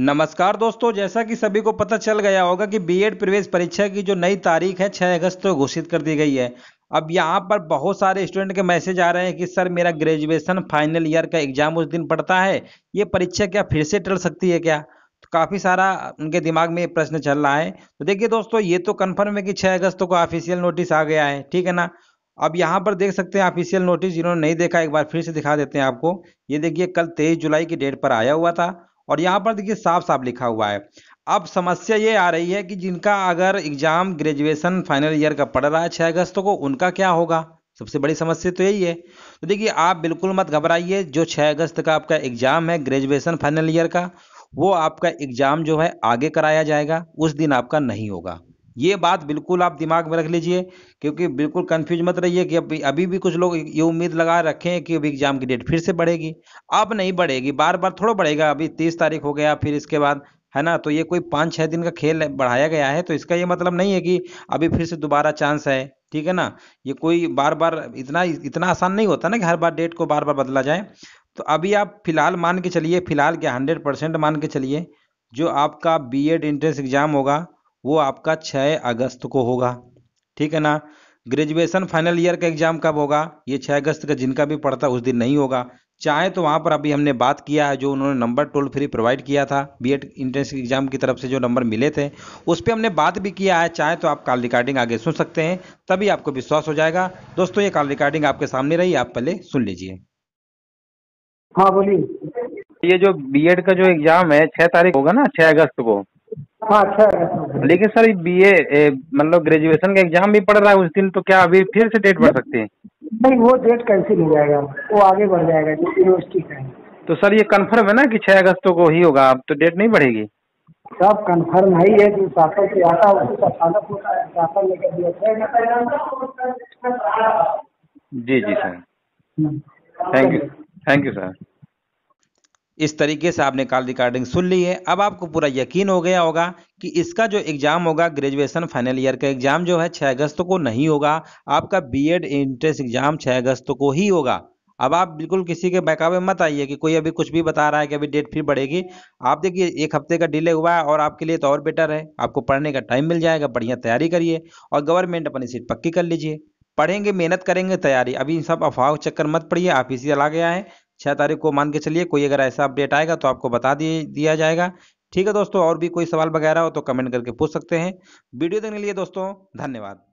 नमस्कार दोस्तों जैसा कि सभी को पता चल गया होगा कि बीएड प्रवेश परीक्षा की जो नई तारीख है 6 अगस्त को घोषित कर दी गई है अब यहाँ पर बहुत सारे स्टूडेंट के मैसेज आ रहे हैं कि सर मेरा ग्रेजुएशन फाइनल ईयर का एग्जाम उस दिन पड़ता है ये परीक्षा क्या फिर से टल सकती है क्या तो काफ़ी सारा उनके दिमाग में प्रश्न चल रहा है तो देखिए दोस्तों ये तो कन्फर्म है कि छह अगस्त को ऑफिशियल नोटिस आ गया है ठीक है ना अब यहाँ पर देख सकते हैं ऑफिशियल नोटिस जिन्होंने नहीं देखा एक बार फिर से दिखा देते हैं आपको ये देखिए कल तेईस जुलाई की डेट पर आया हुआ था और यहाँ पर देखिए साफ साफ लिखा हुआ है अब समस्या ये आ रही है कि जिनका अगर एग्जाम ग्रेजुएशन फाइनल ईयर का पड़ रहा है छः अगस्त को उनका क्या होगा सबसे बड़ी समस्या तो यही है तो देखिए आप बिल्कुल मत घबराइए जो छः अगस्त का आपका एग्जाम है ग्रेजुएशन फाइनल ईयर का वो आपका एग्जाम जो है आगे कराया जाएगा उस दिन आपका नहीं होगा ये बात बिल्कुल आप दिमाग में रख लीजिए क्योंकि बिल्कुल कंफ्यूज मत रहिए कि अभी अभी भी कुछ लोग ये उम्मीद लगा रखें कि अभी एग्जाम की डेट फिर से बढ़ेगी अब नहीं बढ़ेगी बार बार थोड़ा बढ़ेगा अभी तीस तारीख हो गया फिर इसके बाद है ना तो ये कोई पाँच छः दिन का खेल बढ़ाया गया है तो इसका ये मतलब नहीं है कि अभी फिर से दोबारा चांस है ठीक है ना ये कोई बार बार इतना इतना आसान नहीं होता ना कि हर बार डेट को बार बार बदला जाए तो अभी आप फिलहाल मान के चलिए फिलहाल क्या हंड्रेड परसेंट मान के चलिए जो आपका बीएड एंट्रेंस एग्जाम होगा वो आपका 6 अगस्त को होगा ठीक है ना ग्रेजुएशन फाइनल ईयर का एग्जाम कब होगा ये 6 अगस्त का जिनका भी पड़ता है उस दिन नहीं होगा चाहे तो वहाँ पर अभी हमने बात किया है जो उन्होंने नंबर टोल फ्री प्रोवाइड किया था बी एड इंट्रेंस एग्जाम की तरफ से जो नंबर मिले थे उस पर हमने बात भी किया है चाहे तो आप कॉल रिकॉर्डिंग आगे सुन सकते हैं तभी आपको विश्वास हो जाएगा दोस्तों ये कॉल रिकॉर्डिंग आपके सामने रही आप पहले सुन लीजिए हाँ बोलिए ये जो बी का जो एग्जाम है छह तारीख होगा ना छह अगस्त को हाँ, अच्छा, अच्छा लेकिन सर बी ए मतलब ग्रेजुएशन का एग्जाम भी पड़ रहा है उस दिन तो क्या अभी फिर से डेट बढ़ सकते हैं नहीं वो डेट कैंसिल हो जाएगा वो आगे बढ़ जाएगा जो यूनिवर्सिटी का तो सर ये कंफर्म है ना कि छह अगस्त को ही होगा अब तो डेट नहीं बढ़ेगी सब कंफर्म है ये जो शासन से आता है उसको शासक होता है शासन लेकर दिया जी जी sir thank you thank you sir इस तरीके से आपने कॉल रिकॉर्डिंग सुन ली है अब आपको पूरा यकीन हो गया होगा कि इसका जो एग्ज़ाम होगा ग्रेजुएशन फाइनल ईयर का एग्ज़ाम जो है 6 अगस्त को नहीं होगा आपका बीएड एंट्रेंस एग्ज़ाम 6 अगस्त को ही होगा अब आप बिल्कुल किसी के बहकावे मत आइए कि कोई अभी कुछ भी बता रहा है कि अभी डेट फिर बढ़ेगी आप देखिए एक हफ्ते का डिले हुआ है और आपके लिए तो और बेटर है आपको पढ़ने का टाइम मिल जाएगा बढ़िया तैयारी करिए और गवर्नमेंट अपनी सीट पक्की कर लीजिए पढ़ेंगे मेहनत करेंगे तैयारी अभी इन सब अफवाह चक्कर मत पड़िए आप इसी चला गया है छः तारीख को मान के चलिए कोई अगर ऐसा अपडेट आएगा तो आपको बता दिए दिया जाएगा ठीक है दोस्तों और भी कोई सवाल वगैरह हो तो कमेंट करके पूछ सकते हैं वीडियो देखने के लिए दोस्तों धन्यवाद